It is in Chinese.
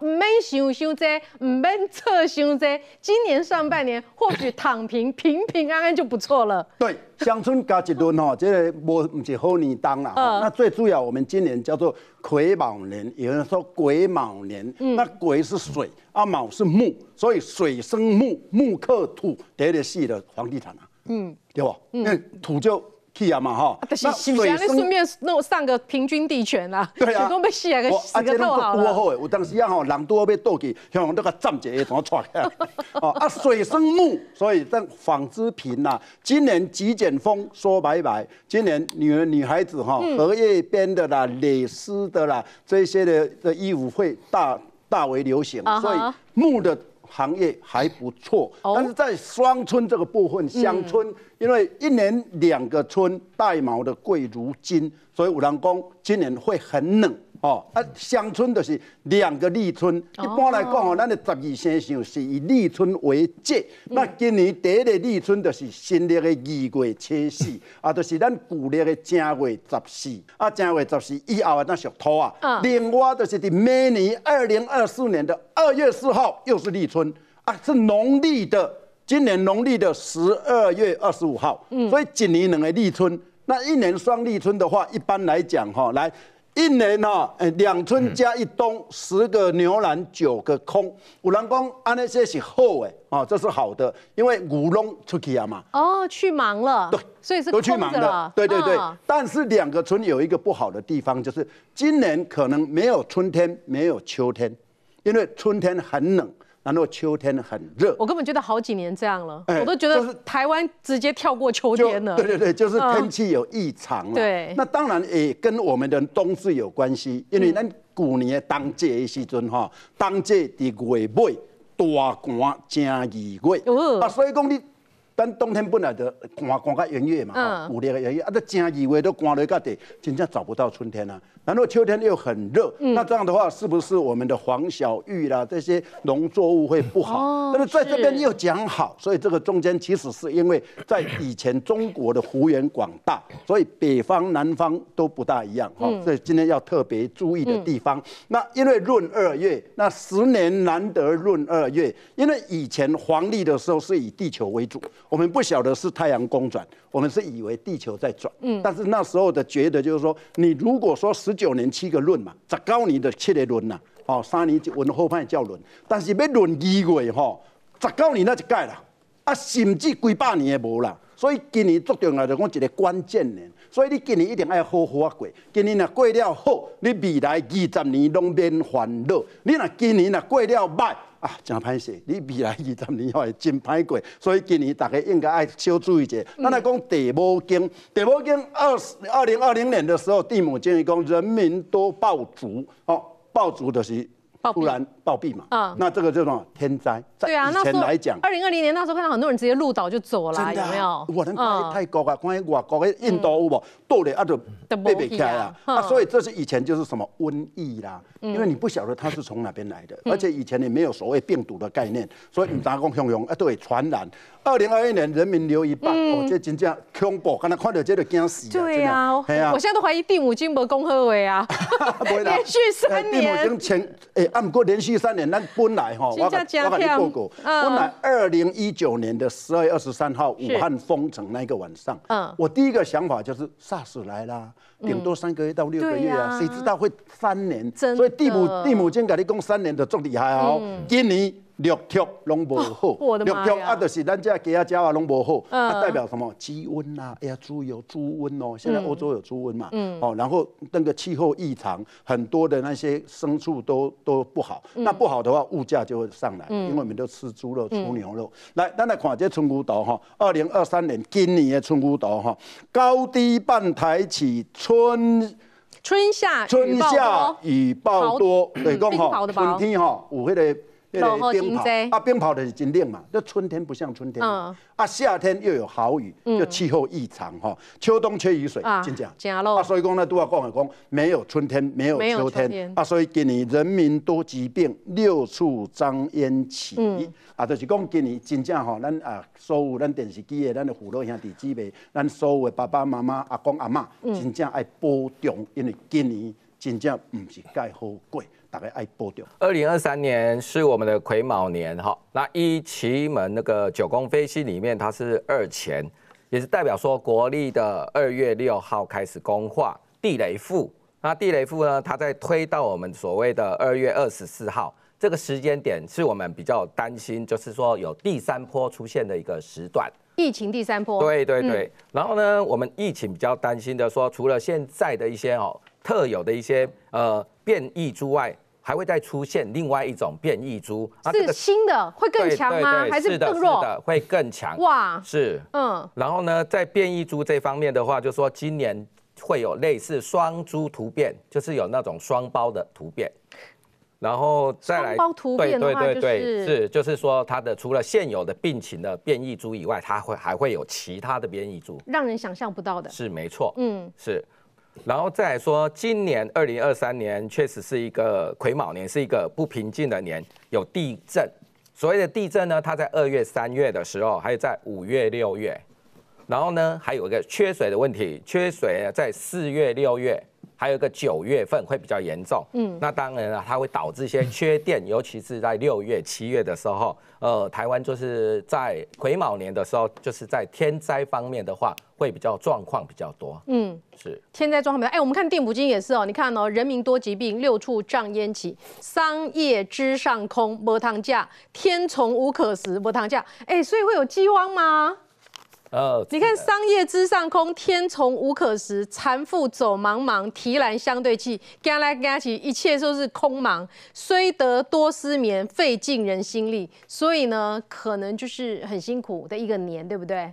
唔免想想多，唔免做想多。今年上半年或许躺平平平安安就不错了。对，乡村加几吨哦，这个无唔是好年当啦。那最主要，我们今年叫做癸卯年，有人说癸卯年，那癸是水，啊卯是木，所以水生木，木克土，得的是的房地产啊。嗯。对不？嗯。土就。气啊嘛哈，那顺便弄上个平均地权啦，啊？工被洗了个洗个豆啊。啊，这是好诶！我当时啊哈，人都要被斗起，像那个来姐一同出来。啊，水生木，所以但纺织品呐，今年极简风说拜拜，今年女的女孩子哈，荷叶边的啦、蕾丝的啦，这些的的衣服会大大为流行，所以木的。行业还不错，但是在双村这个部分，乡村因为一年两个村带毛的贵如金，所以五郎宫今年会很冷。哦啊，乡村就是两个立春。一般来讲哦，咱的十二生肖是以立春为界。那今年第一个立春就是新历的二月七四，啊，就是咱古历的正月十四。啊，正月十四以后啊，那属兔啊。另外就是第每年二零二四年的二月四号又是立春啊，是农历的今年农历的十二月二十五号。嗯，所以今年两个立春，那一年双立春的话，一般来讲哈，来。一年哈，哎，两春加一冬，十个牛栏九个空。五郎讲安那些是好哎，啊，这是好的，因为五龙出去啊嘛。哦，去忙了，对，所以是都去忙了。对对对，但是两个村有一个不好的地方，就是今年可能没有春天，没有秋天，因为春天很冷。然后秋天很热，我根本觉得好几年这样了，我都觉得台湾直接跳过秋天了。对对对，就是天气有异常了。对，那当然也跟我们的冬至有关系，因为咱古年冬至的时阵哈，冬至的月尾大寒正二月，啊，所以讲你。但冬天不来就光光个圆月嘛，五六个圆月，啊这真以为都光了到底，真正找不到春天了。然后秋天又很热，那这样的话是不是我们的黄小玉啦这些农作物会不好？那么在这边又讲好，所以这个中间其实是因为在以前中国的幅员广大，所以北方南方都不大一样。哈，所以今天要特别注意的地方。那因为闰二月，那十年难得闰二月，因为以前黄历的时候是以地球为主。我们不晓得是太阳公转，我们是以为地球在转。嗯，但是那时候的觉得就是说，你如果说十九年七个论嘛，才高你的七个论呐，哦，三年就文后派叫论，但是要论二月吼，十九你那就改了，啊，甚至几百年也无啦。所以今年最重要就讲一个关键年，所以你今年一定要好好啊过。今年若过了好，你未来二十年拢免烦恼。你若今年若过了坏啊，真歹势，你未来二十年也会真歹过。所以今年大家应该爱少注意者。咱来讲地母经，地母经二二零二零年的时候，地母经伊讲人民多爆竹哦，爆竹就是突然。暴毙嘛，啊，那这个叫做天灾。对啊，那前来讲，二零二零年那时候看到很多人直接入岛就走了，有没有？我能看泰国啊，看于外国的印度，有不，都咧啊，就被避开啊。啊，所以这是以前就是什么瘟疫啦，因为你不晓得它是从哪边来的，而且以前也没有所谓病毒的概念，所以唔单工汹涌，啊，对传染。二零二一年，人民流一半，我、哦，这真正恐怖，刚才看到这个惊死对真的。哎呀，我现在都怀疑第五军博公贺伟啊，连续三年。第五金前诶，按过连续。三年，那本来哈，我我跟你说过，本来二零一九年的十二月二十三号武汉封城那个晚上，嗯，我第一个想法就是 SARS 来啦，顶多三个月到六个月啊，谁知道会三年？所以蒂姆蒂姆金搞的共三年的，仲点害好，今年。绿条龙无好，绿条啊，就是咱这鸡鸭鸡啊龙无好，啊代表什么？鸡瘟啊，哎呀，猪有猪瘟哦，现在欧洲有猪瘟嘛，嗯，哦，然后那个气候异常，很多的那些牲畜都都不好，那不好的话，物价就会上来，因为我们都吃猪肉、吃牛肉。来，咱来看这春辜岛哈，二零二三年今年的春辜岛哈，高低半抬起春，春夏春夏雨暴多，对，共吼，春天哈，我这个。落雨冰灾啊，冰雹的是真冷嘛。那春天不像春天，啊夏天又有好雨，就气候异常哈。秋冬缺雨水，真正。啊，所以讲呢都要讲下讲，没有春天，没有秋天啊。所以今年人民多疾病，六处张烟起，啊，就是讲今年真正吼，咱啊所有咱电视机的咱的父老兄弟姊妹，咱所有的爸爸妈妈阿公阿妈，真正爱保重，因为今年真正唔是介好过。大概爱波掉。二零二三年是我们的癸卯年哈，那一奇门那个九宫飞星里面，它是二乾，也是代表说国历的二月六号开始公化地雷富。那地雷富呢，它在推到我们所谓的二月二十四号这个时间点，是我们比较担心，就是说有第三波出现的一个时段。疫情第三波。对对对。然后呢，我们疫情比较担心的说，除了现在的一些哦。特有的一些呃变异株外，还会再出现另外一种变异株，是新的会更强吗？还是更弱？的，会更强哇！是嗯。然后呢，在变异株这方面的话，就说今年会有类似双株突变，就是有那种双胞的突变，然后再来包突变的话，对对对，是就是说它的除了现有的病情的变异株以外，它会还会有其他的变异株，让人想象不到的。是没错，嗯，是。然后再来说，今年二零二三年确实是一个癸卯年，是一个不平静的年，有地震。所谓的地震呢，它在二月、三月的时候，还有在五月、六月。然后呢，还有一个缺水的问题，缺水在四月、六月。还有一个九月份会比较严重，嗯，那当然了，它会导致一些缺电，尤其是在六月、七月的时候，呃，台湾就是在癸卯年的时候，就是在天灾方面的话，会比较状况比较多，嗯，是天灾状况比较。哎，我们看《电补金也是哦，你看哦，人民多疾病，六处瘴烟起，桑叶枝上空，波糖架，天虫无可食，波糖架，哎，所以会有饥荒吗？你看，桑叶之上空，天从无可时，蚕妇走茫茫，提篮相对泣。跟大家跟一切都是空忙，虽得多失眠，费尽人心力。所以呢，可能就是很辛苦的一个年，对不对？